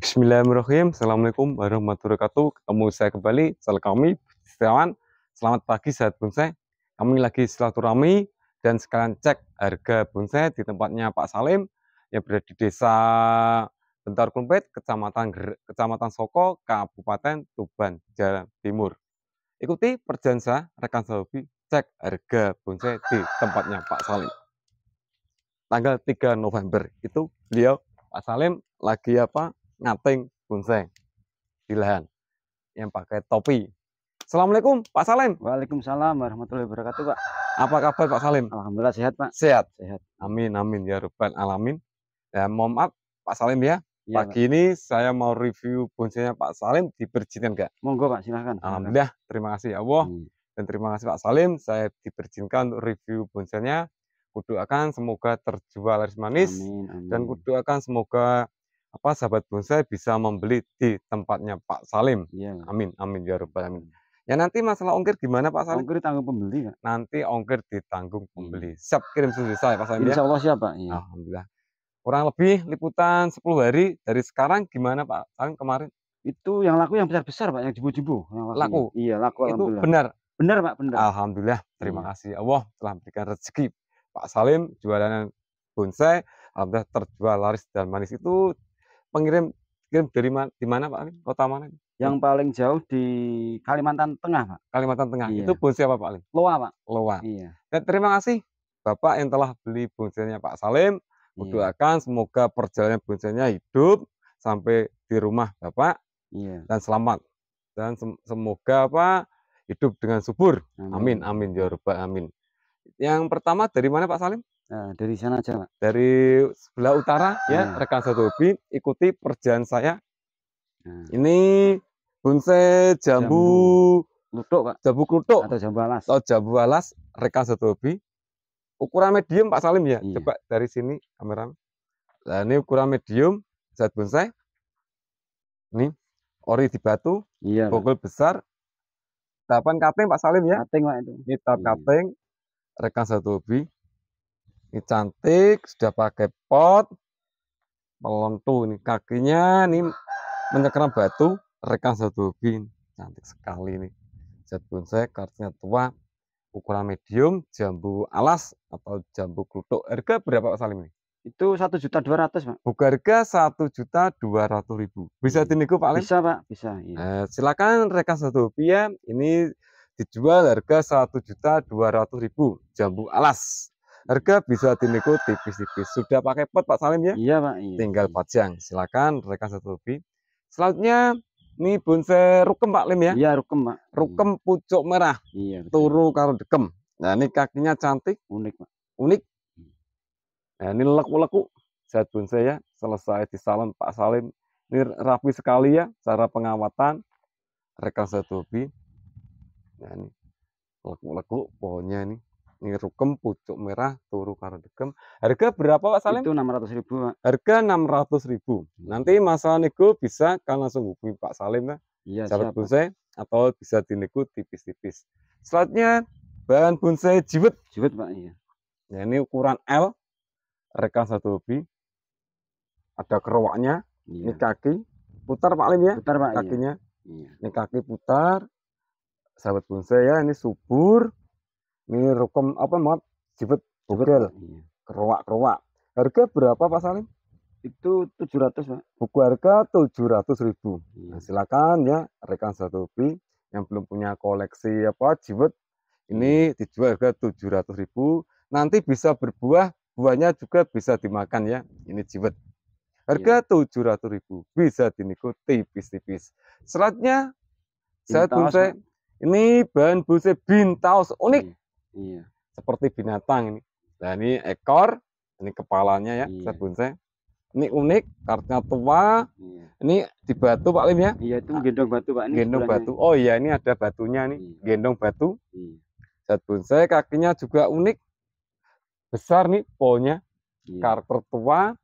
Bismillahirrahmanirrahim. Assalamualaikum warahmatullahi wabarakatuh. Ketemu saya kembali, salam kami, Setiawan. Selamat pagi, sahabat bonsai. Kami lagi silaturahmi dan sekalian cek harga bonsai di tempatnya Pak Salim yang berada di desa Bentar Kumpet, Kecamatan Kecamatan Soko, Kabupaten Tuban, Jalan Timur. Ikuti perjalanan rekan sahabat cek harga bonsai di tempatnya Pak Salim. Tanggal 3 November itu beliau Pak Salim lagi apa ngating bonsai di lahan yang pakai topi. Assalamualaikum Pak Salim. Waalaikumsalam warahmatullahi wabarakatuh Pak. Apa kabar Pak Salim? Alhamdulillah sehat Pak. Sehat. Sehat. Amin amin ya rabbal alamin. Ya mohon maaf Pak Salim ya. Iya, Pagi Pak. ini saya mau review bonsainya Pak Salim perjinan Kak. Monggo Pak silahkan. Alhamdulillah terima kasih ya Allah. Hmm. Dan terima kasih Pak Salim, saya diperjinkan untuk review bonsainya Kudu akan semoga terjual laris manis amin, amin. dan akan semoga apa sahabat bonsai bisa membeli di tempatnya Pak Salim. Iya. Amin, amin ya rabbal amin. Iya. Ya nanti masalah ongkir gimana Pak Salim? Ongkir ditanggung pembeli kan? Nanti ongkir ditanggung iya. pembeli. Siap kirim sendiri saya Pak Salim. Ya. Insya Allah siap Pak. Iya. Alhamdulillah. Kurang lebih liputan 10 hari dari sekarang gimana Pak Salim kemarin? Itu yang laku yang besar-besar Pak, yang jibu jibu Laku. laku. Ya. Iya laku. Itu benar. Benar Pak, benar. Alhamdulillah. Terima iya. kasih Allah telah memberikan rezeki Pak Salim jualan bonsai alhamdulillah terjual laris dan manis itu pengirim kirim dari mana, di mana Pak Kota mana? Yang paling jauh di Kalimantan Tengah, Pak. Kalimantan Tengah. Iya. Itu bonsai apa, Pak Loa, Pak. Loa. Iya. Dan ya, terima kasih Bapak yang telah beli bonsainya Pak Salim. Iya. Mendoakan iya. semoga perjalanan bonsainya hidup sampai di rumah Bapak. Iya. Dan selamat. Dan semoga Pak hidup dengan subur. Amin, amin, amin ya rabbal amin. Yang pertama dari mana Pak Salim? Nah, dari sana aja, Pak. Dari sebelah utara ya, nah. ya, rekan satu hobi ikuti perjalanan saya. Nah. Ini bonsai jambu, jambu Pak. Jambu kutuk atau jambu alas. Atau jambu alas rekan satu hobi. Ukuran medium Pak Salim ya. Iya. Coba dari sini kamera. Nah, ini ukuran medium zat bonsai. Ini ori di batu, iya, bokul Pak. besar. Tahapan kating Pak Salim ya. Kating Pak itu. Ini tahap iya. kating rekan satu hobi. Ini cantik, sudah pakai pot. Melontu ini kakinya ini menyekram batu rekan satu bin. Cantik sekali ini. Zat bonsai kartunya tua ukuran medium jambu alas atau jambu klutuk harga berapa Pak Salim ini? Itu satu juta dua ratus Pak. Buka harga satu juta dua ratus ribu. Bisa hmm. Pak Alim? Bisa Pak, bisa. Iya. Eh, silakan rekan satu rupiah ya. ini dijual harga satu juta dua ratus ribu jambu alas Harga bisa dinego tipis-tipis. Sudah pakai pot Pak Salim ya? Iya Pak. Iya. Tinggal pajang. Silakan rekan satu lebih. Selanjutnya ini bonsai rukem Pak Lim ya? Iya rukem Pak. Rukem pucuk merah. Iya. Betul. Turu karo dekem. Nah ini kakinya cantik. Unik Pak. Unik. Hmm. Nah ini leku-leku. saya bonsai ya. Selesai di salon Pak Salim. Ini rapi sekali ya cara pengawatan rekan satu lebih. Nah ini leku-leku pohonnya ini rukem pucuk merah turu karo degem harga berapa Pak Salim itu enam ratus ribu Pak. harga ratus ribu nanti iya. masalah nego bisa kan langsung hubungi Pak Salim ya iya, sahabat bonsai atau bisa dinego tipis-tipis selanjutnya bahan bonsai jiwet jiwet Pak iya ya ini ukuran L rekan satu hobi ada kerowaknya iya. ini kaki putar Pak Lim ya putar Pak iya. kakinya iya. ini kaki putar sahabat bonsai ya ini subur ini rekom apa maaf jibet bugel. Iya. Kerowak-kerowak. Harga berapa Pak Salim? Itu 700, Pak. Buku harga 700 ribu. Iya. Nah, silakan ya rekan satu pi yang belum punya koleksi apa jibet ini iya. dijual harga 700 ribu. Nanti bisa berbuah, buahnya juga bisa dimakan ya. Ini jibet. Harga iya. 700 ribu bisa dinikuti tipis-tipis. Selanjutnya saya ini bahan busnya bintaus unik. Iya Iya. Seperti binatang ini. Nah, ini ekor, ini kepalanya ya, iya. saya Ini unik, kartunya tua. Iya. Ini di batu Pak Lim ya? Iya, itu ah, gendong batu Pak. Ini gendong sebelahnya. batu. Oh iya, ini ada batunya nih. Iya. Gendong batu. Iya. saya bunse. kakinya juga unik. Besar nih polnya. Iya. Karakter tua,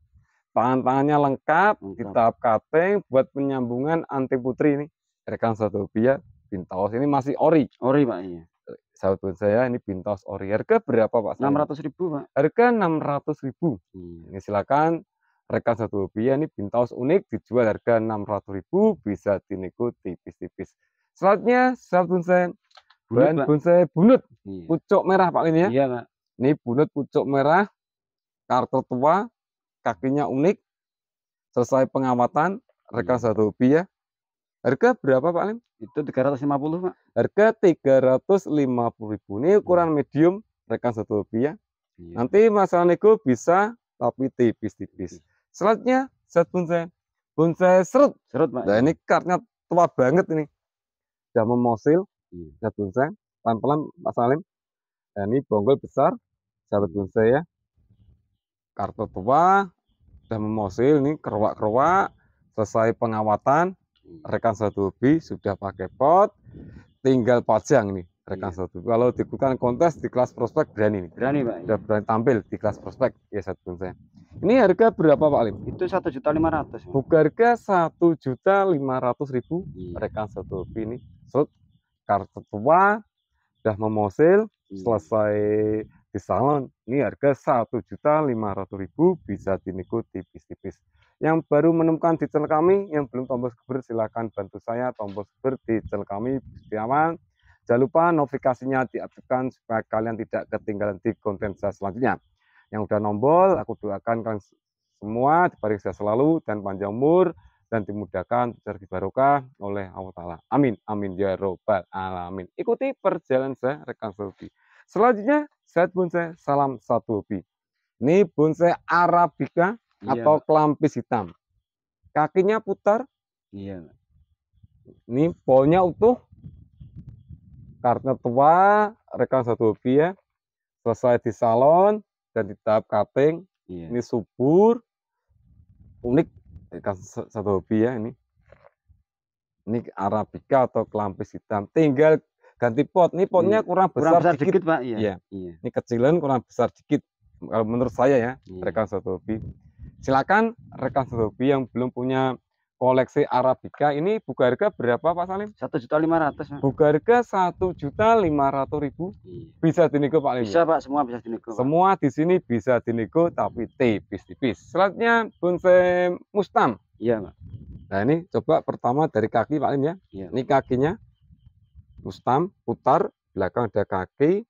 tangan-tangannya lengkap, lengkap. di buat penyambungan anti putri ini. Rekan satu ya, Bintaos ini masih ori. Ori Pak iya sahabat saya ini Bintos Ori. Harga berapa Pak? Enam ratus ribu Pak. Harga enam ratus ribu. Hmm. Ini silakan rekan satu rupiah ini Bintos unik dijual harga enam ratus ribu bisa dinego tipis-tipis. Selanjutnya sahabat saya bahan bonsai bunut iya. pucuk merah Pak ini ya. Iya Pak. Ini bunut pucuk merah kartu tua kakinya unik selesai pengamatan rekan iya. satu rupiah. Harga berapa Pak Lim? Itu 350 Pak. Harga 350 ribu. Ini iya. ukuran hmm. medium rekan satu rupiah. Ya. Iya. Nanti masalah nego bisa tapi tipis-tipis. Selanjutnya set bonsai. Bonsai serut. Serut Pak. Nah, ini kartnya tua banget ini. Sudah memosil iya. Set bonsai. Pelan-pelan Pak Salim. Nah, ini bonggol besar. Set iya. bonsai ya. Kartu tua. Sudah memosil. Ini keruak-keruak. Selesai pengawatan Hmm. rekan satu hobi sudah pakai pot tinggal pajang nih rekan iya. satu kalau diikutan kontes di kelas prospek berani nih berani pak sudah berani tampil di kelas prospek ya satu saya ini harga berapa pak Lim itu satu juta lima ratus buka harga satu juta lima ratus ribu iya. rekan satu hobi ini sud kartu tua sudah memosil iya. selesai di salon ini harga satu juta lima ratus ribu bisa dinego tipis-tipis yang baru menemukan di channel kami, yang belum tombol subscribe silahkan bantu saya tombol subscribe di channel kami Setiawan. Jangan lupa notifikasinya diaktifkan supaya kalian tidak ketinggalan di konten saya selanjutnya. Yang udah nombol, aku doakan kalian semua diberi saya selalu dan panjang umur dan dimudahkan rezeki barokah oleh Allah Ta'ala. Amin. Amin. Ya Robbal Alamin. Ikuti perjalanan saya, rekan selfie. Selanjutnya, saya bonsai, salam satu hobi. Ini bonsai Arabica iya. atau kelampis hitam. Kakinya putar. Iya. Ini polnya utuh. Karena tua, rekan satu hobi ya. Selesai di salon dan di tahap cutting. Iya. Ini subur. Unik rekan satu hobi ya ini. Ini arabica atau kelampis hitam. Tinggal ganti pot. Ini potnya iya. kurang besar, kurang besar dikit. dikit, Pak. Iya. iya. iya. Ini kecilan kurang besar dikit. Kalau menurut saya ya, iya. rekan satu hobi. Silakan rekan Sodobi yang belum punya koleksi Arabica ini buka harga berapa Pak Salim? Satu juta lima ratus. Buka harga satu juta lima ratus ribu. Iya. Bisa dinego Pak Lim? Bisa Pak, semua bisa dinego. Semua di sini bisa dinego tapi tipis-tipis. Selanjutnya bonsai Mustam. Iya Pak. Nah ini coba pertama dari kaki Pak Lim ya. Iya. Ini kakinya Mustam putar belakang ada kaki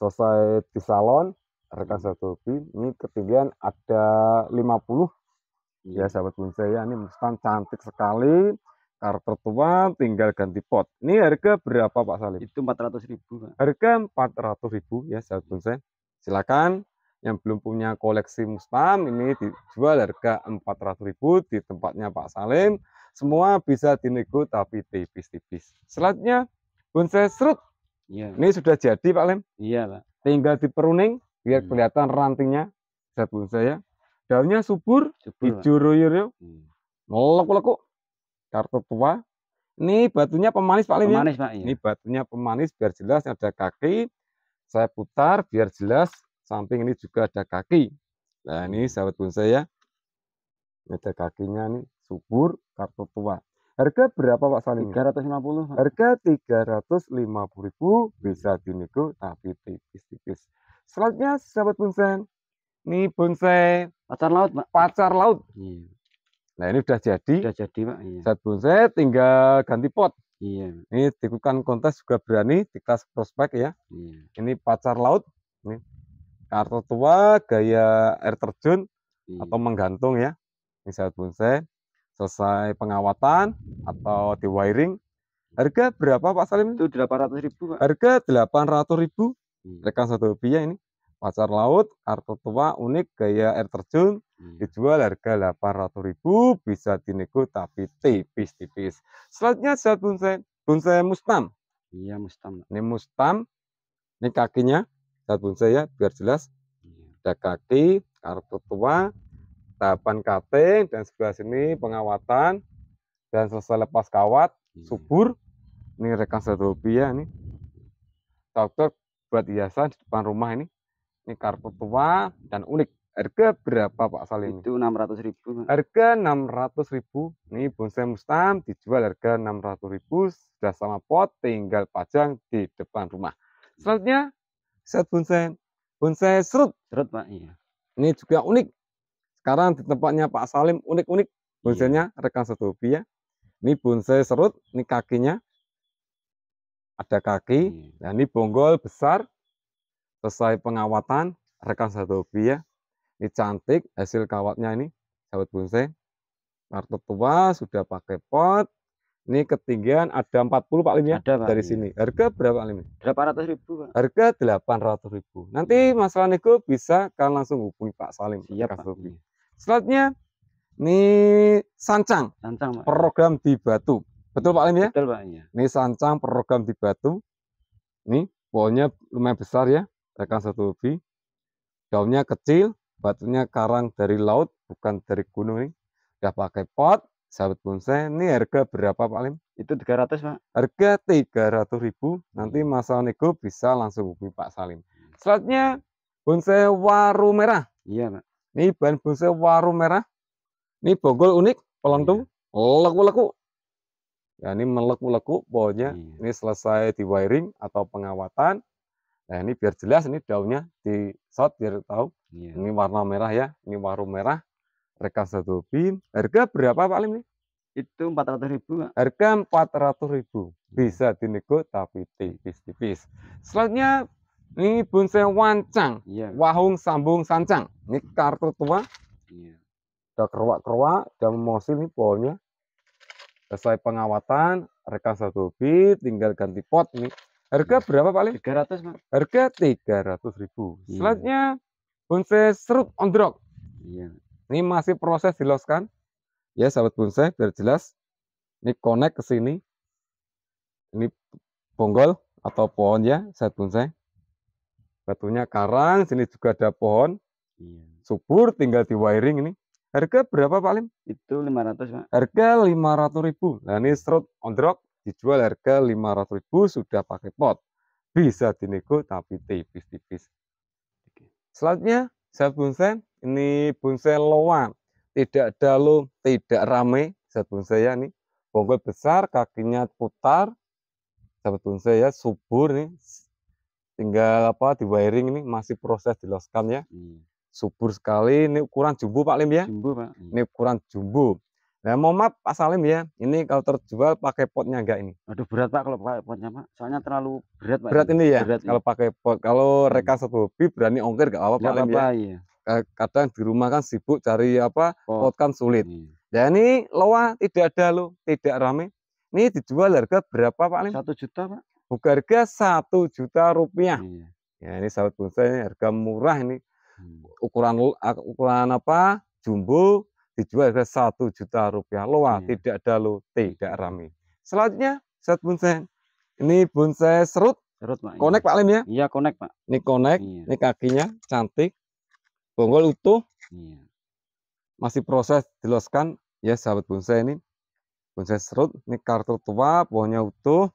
selesai di salon rekan satu hobi ini ketinggian ada 50 iya. ya sahabat bonsai ya ini mustang cantik sekali karakter tua tinggal ganti pot ini harga berapa Pak Salim? itu 400 ribu Pak. harga 400 ribu ya sahabat bonsai silakan yang belum punya koleksi mustam ini dijual harga ribu di tempatnya Pak Salim. Semua bisa dinego tapi tipis-tipis. Selanjutnya bonsai serut. Iya. Ini sudah jadi Pak Lem. Iya Pak. Tinggal diperuning biar hmm. kelihatan rantingnya bonsai saya daunnya subur hijau royo hmm. melek kok kartu tua ini batunya pemanis pak Lim ya. Iya. ini batunya pemanis biar jelas ada kaki saya putar biar jelas samping ini juga ada kaki nah ini hmm. sahabat bonsai ya ada kakinya nih subur kartu tua Harga berapa Pak Salim? 350. Pak. Harga ribu bisa dinego tapi tipis-tipis. Selanjutnya sahabat bonsai, ini bonsai pacar laut, Pak. Pacar laut. Iya. Nah, ini sudah jadi. Sudah jadi, Pak. Iya. Sahabat bonsai tinggal ganti pot. Iya. Ini dikukan kontes juga berani di prospek ya. Iya. Ini pacar laut. Ini kartu tua gaya air terjun iya. atau menggantung ya. Ini sahabat bonsai selesai pengawatan atau di wiring Harga berapa Pak Salim? Itu delapan ratus ribu Pak. Harga ratus ribu Hmm. Rekan satu rupiah ya ini pacar laut, kartu tua unik gaya air terjun hmm. dijual harga 800.000 bisa dinego tapi tipis-tipis. Selanjutnya saya bonsai bonsai mustam. Iya mustam. Ini mustam. Ini kakinya saya bonsai ya biar jelas. Iya. Ada kaki, kartu tua, tahapan cutting dan sebelah sini pengawatan dan selesai lepas kawat, iya. subur. Ini rekan satu rupiah ya ini Cocok buat hiasan di depan rumah ini. Ini karpet tua dan unik. Harga berapa Pak Salim? Itu 600 ribu. Harga 600 ribu. Ini bonsai mustam dijual harga 600 ribu. Sudah sama pot, tinggal pajang di depan rumah. Selanjutnya, set bonsai. Bonsai serut. Serut Pak, iya. Ini juga unik. Sekarang di tempatnya Pak Salim unik-unik. Bonsainya iya. rekan satu ya. Ini bonsai serut, ini kakinya ada kaki. Hmm. Nah, ini bonggol besar. Selesai pengawatan, rekan satu hobi ya. Ini cantik hasil kawatnya ini, sahabat bonsai. Kartu tua sudah pakai pot. Ini ketinggian ada 40 Pak Lim ya ada, Pak, dari sini. Harga hmm. berapa Pak Lim? 800 ribu Pak. Harga 800 ribu. Nanti iya. Mas nego bisa kan langsung hubungi Pak Salim. Siap Pak. Hobi. Iya. Selanjutnya ini sancang, sancang program di Batu. Betul Pak Lim ya? Betul Pak. Ya. Ini sancang program di Batu. Ini pohonnya lumayan besar ya, rekan satu ubi. Daunnya kecil, batunya karang dari laut, bukan dari gunung ini. Sudah pakai pot, sahabat bonsai. Ini harga berapa Pak Lim? Itu 300 Pak. Harga 300 ribu. Nanti hmm. masalah Nego bisa langsung hubungi Pak Salim. Selanjutnya bonsai waru merah. Iya Pak. Ini bahan bonsai waru merah. Ini bonggol unik, pelontung, iya. leku-leku, Ya, ini meleku lekuk pohonnya. Iya. Ini selesai di wiring atau pengawatan. Nah, ini biar jelas ini daunnya di shot biar tahu. Iya. Ini warna merah ya, ini warung merah. Rekan satu pin. Harga berapa Pak Lim nih? Itu 400 ribu. Pak. Harga 400 ribu. Iya. Bisa dinego tapi tipis-tipis. Selanjutnya ini bonsai wancang. Iya. Wahung sambung sancang. Ini kartu tua. Iya. Udah keruak-keruak, udah mau sini pohonnya. Selesai pengawatan, satu bit tinggal ganti pot nih. Harga iya. berapa Pak 300 Pak. Harga ratus ribu. Iya. Selanjutnya bonsai serut on ondrok. Iya. Ini masih proses diloskan. Ya sahabat bonsai biar jelas. Ini connect ke sini. Ini bonggol atau pohon ya sahabat bonsai. Batunya karang, sini juga ada pohon. Iya. Subur tinggal di wiring ini. Harga berapa Pak Lim? Itu 500 Pak. Harga 500 ribu. Nah ini strut on the rock dijual harga 500 ribu sudah pakai pot. Bisa dinego tapi tipis-tipis. Selanjutnya set bonsai. Ini bonsai loan. Tidak ada lo, tidak rame. Set bonsai ya nih. Bonggol besar, kakinya putar. Set bonsai ya subur nih. Tinggal apa di wiring ini masih proses diloskan ya. Hmm subur sekali. Ini ukuran jumbo Pak Lim ya? Jumbo Pak. Hmm. Ini ukuran jumbo. Nah, mau maaf Pak Salim ya, ini kalau terjual pakai potnya enggak ini? Aduh berat Pak kalau pakai potnya Pak, soalnya terlalu berat Pak. Berat ini, ya, berat iya. kalau ini. pakai pot. Kalau hmm. rekan hobi berani ongkir enggak apa-apa Pak Lim apa, ya. Iya. Eh, kadang di rumah kan sibuk cari apa, pot, pot kan sulit. Iya. Dan nah, ini loa tidak ada lo, tidak rame. Ini dijual harga berapa Pak Lim? Satu juta Pak. Buka harga satu juta rupiah. Iya. Ya ini sahabat bonsai ini harga murah ini. Hmm. ukuran ukuran apa jumbo dijual harga satu juta rupiah loa iya. tidak ada lo tidak hmm. rame selanjutnya set bonsai ini bonsai serut serut pak konek iya. pak lem ya iya konek pak ini konek iya. ini kakinya cantik bonggol utuh iya. masih proses diloskan ya sahabat bonsai ini bonsai serut ini kartu tua pohonnya utuh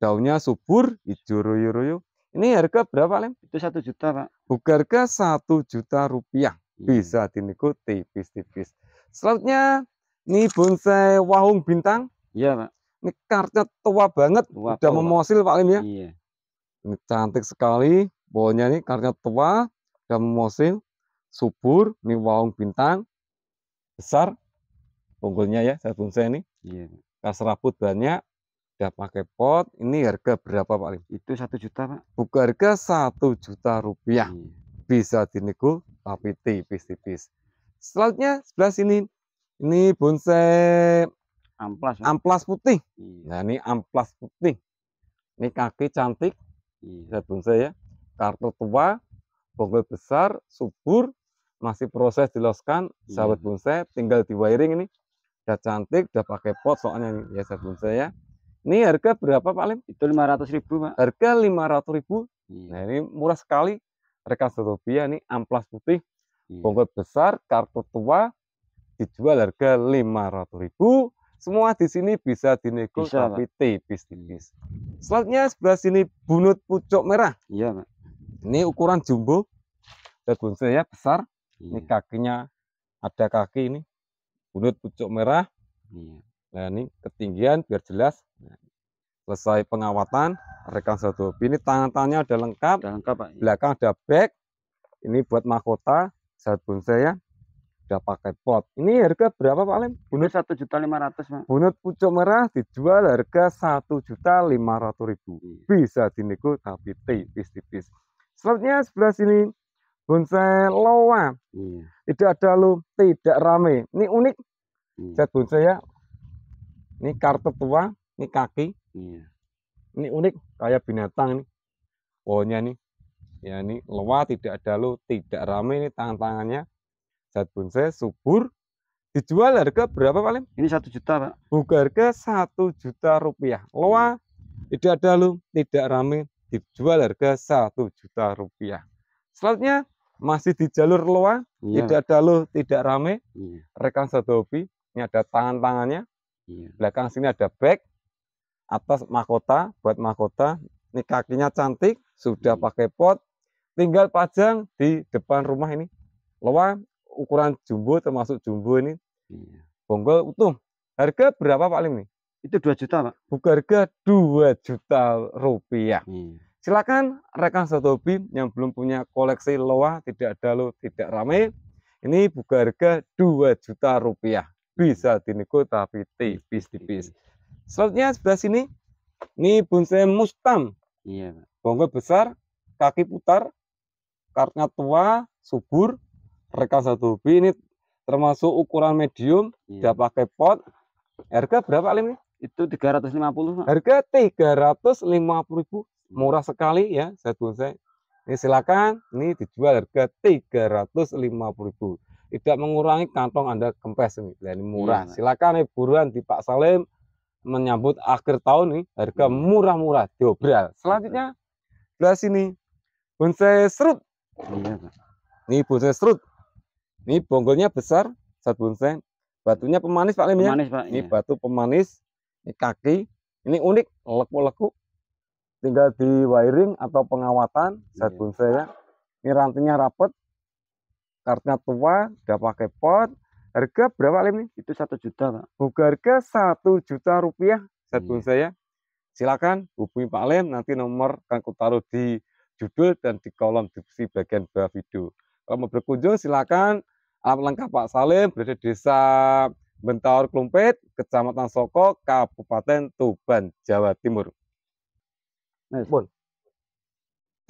daunnya subur hijau ruyu ruyu ini harga berapa lem itu satu juta pak Bugarga satu juta rupiah. Bisa iya. dinego tipis-tipis. Selanjutnya, ini bonsai wahung bintang. Iya, Pak. Ini kartnya tua banget. Tua, Udah memosil, Pak ini ya. Iya. Ini cantik sekali. Pokoknya ini kartnya tua. Udah memosil. Subur. Ini wahung bintang. Besar. Unggulnya ya, saya bonsai ini. Iya. Kas rabut banyak udah pakai pot ini harga berapa Pak Lim? itu satu juta Pak buka harga satu juta rupiah iya. bisa dinego tapi tipis-tipis selanjutnya sebelah sini ini bonsai amplas ya? amplas putih iya. nah ini amplas putih ini kaki cantik bisa iya. bonsai ya kartu tua bonggol besar subur masih proses diloskan sahabat bonsai tinggal di wiring ini udah cantik udah pakai pot soalnya ini ya sahabat bonsai ya ini harga berapa Pak Lim? Itu 500 ribu Pak. Harga 500 ribu. Iya. Nah ini murah sekali. Rekan rupiah ini amplas putih. Iya. Bongkot besar, kartu tua. Dijual harga 500 ribu. Semua di sini bisa dinego bisa, tapi tipis-tipis. Selanjutnya sebelah sini bunut pucuk merah. Iya Pak. Ini ukuran jumbo. Dan ya besar. Iya. Ini kakinya ada kaki ini. Bunut pucuk merah. Iya Nah, ini ketinggian biar jelas. Nah, selesai pengawatan, rekan satu. Ini tangan-tangannya udah lengkap. Udah lengkap, Pak. Belakang ada bag. Ini buat mahkota saat bonsai ya. Udah pakai pot. Ini harga berapa, Pak Lem? Bunut satu juta lima ratus, Pak. Bunut pucuk merah dijual harga satu juta lima ratus ribu. Iya. Bisa dinego tapi tipis-tipis. Selanjutnya sebelah sini bonsai loa. Iya. Tidak ada lu, tidak rame. Ini unik. Iya. Zat bonsai ya, ini kartu tua, ini kaki. Iya. Ini unik, kayak binatang ini. Pohonnya nih. Ya ini lewa, tidak ada lo, tidak rame ini tangan-tangannya. Zat bonsai, subur. Dijual harga berapa paling? Ini satu juta pak. Buka harga satu juta rupiah. loa iya. tidak ada lo, tidak rame. Dijual harga satu juta rupiah. Selanjutnya masih di jalur loa, iya. tidak ada lo, tidak rame. Iya. Rekan satu hobi, ini ada tangan-tangannya. Iya. Belakang sini ada back, atas mahkota buat mahkota. Ini kakinya cantik, sudah iya. pakai pot, tinggal pajang di depan rumah ini. Loa ukuran jumbo termasuk jumbo ini. Iya. Bonggol utuh. Harga berapa Pak Lim ini? Itu 2 juta, Pak. Buka harga 2 juta rupiah. Iya. Silakan rekan satu hobi yang belum punya koleksi loa, tidak ada lo, tidak ramai. Ini buka harga 2 juta rupiah bisa dinego tapi iya, tipis-tipis. Selanjutnya sebelah sini ini bonsai mustam. Iya, Pak. besar, kaki putar, karena tua, subur, rekan satu hobi ini termasuk ukuran medium, iya. dia pakai pot. Harga berapa Alim ini? Itu 350, Pak. Harga 350.000. Murah sekali ya, saya bonsai. Ini silakan, ini dijual harga 350.000 tidak mengurangi kantong Anda kempes nih. Dan iya, murah. Silakan nih buruan di Pak Salim menyambut akhir tahun nih harga hmm. murah-murah diobral. Selanjutnya belah sini bonsai serut. Ini iya, bonsai serut. Ini bonggolnya besar, saat bonsai. Batunya pemanis Pak Lim ya. Pemanis, Pak, ini iya. batu pemanis, ini kaki. Ini unik, leku-leku. Tinggal di wiring atau pengawatan saat iya. bonsai ya. Ini rantingnya rapet, karena tua udah pakai pot harga berapa lem nih? itu satu juta pak buka harga satu juta rupiah satu iya. saya silakan hubungi Pak Lem nanti nomor akan taruh di judul dan di kolom deskripsi bagian bawah video kalau mau berkunjung silakan alamat lengkap Pak Salim berada di desa Bentaur Klumpet, Kecamatan Soko, Kabupaten Tuban, Jawa Timur. Nice. Nah, bon.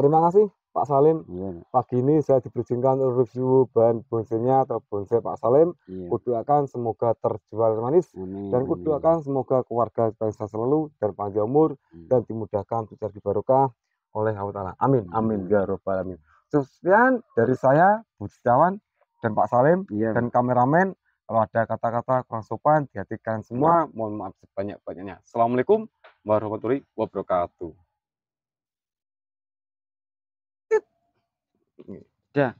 Terima kasih. Pak Salim, yeah. pagi ini saya diperjinkan review bahan bonsainya atau bonsai Pak Salim. Yeah. Kudoakan semoga terjual manis Amin. dan kudoakan semoga keluarga bangsa selalu dan panjang umur yeah. Hmm. dan dimudahkan untuk cari barokah oleh Allah Ta'ala. Amin. Amin. Ya robbal alamin. Sekian dari saya, Bu Setiawan dan Pak Salim yeah. dan kameramen. Kalau ada kata-kata kurang sopan, dihatikan semua. Iya. Mohon maaf sebanyak-banyaknya. Assalamualaikum warahmatullahi wabarakatuh. Yeah.